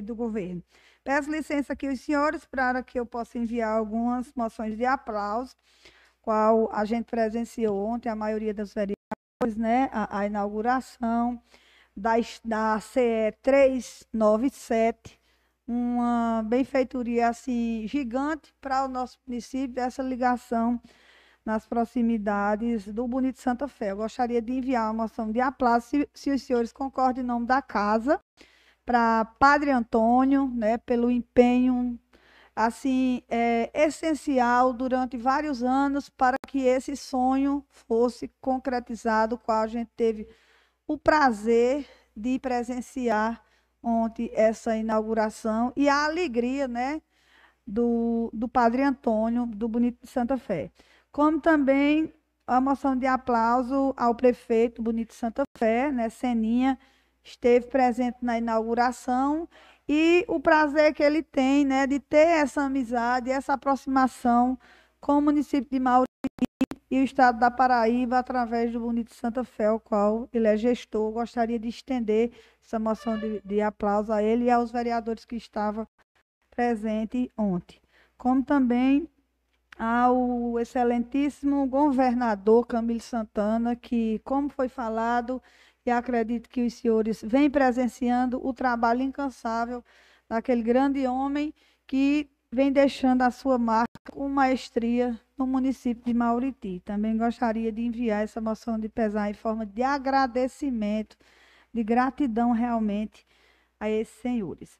do governo. Peço licença aqui os senhores para que eu possa enviar algumas moções de aplauso, qual a gente presenciou ontem, a maioria das vereadores, né, a, a inauguração da, da CE 397, uma benfeitoria assim gigante para o nosso município, essa ligação nas proximidades do Bonito Santa Fé. Eu gostaria de enviar uma moção de aplauso, se, se os senhores concordam em nome da casa para Padre Antônio, né, pelo empenho assim é, essencial durante vários anos para que esse sonho fosse concretizado, qual a gente teve o prazer de presenciar ontem essa inauguração e a alegria, né, do, do Padre Antônio do Bonito de Santa Fé. Como também a moção de aplauso ao prefeito Bonito de Santa Fé, né, Seninha, esteve presente na inauguração e o prazer que ele tem né, de ter essa amizade, essa aproximação com o município de Mauri e o estado da Paraíba através do Bonito Santa Fé, o qual ele é gestor. Gostaria de estender essa moção de, de aplauso a ele e aos vereadores que estavam presentes ontem. Como também ao excelentíssimo governador Camilo Santana, que, como foi falado, e acredito que os senhores vêm presenciando o trabalho incansável daquele grande homem que vem deixando a sua marca com maestria no município de Mauriti. Também gostaria de enviar essa moção de pesar em forma de agradecimento, de gratidão realmente a esses senhores.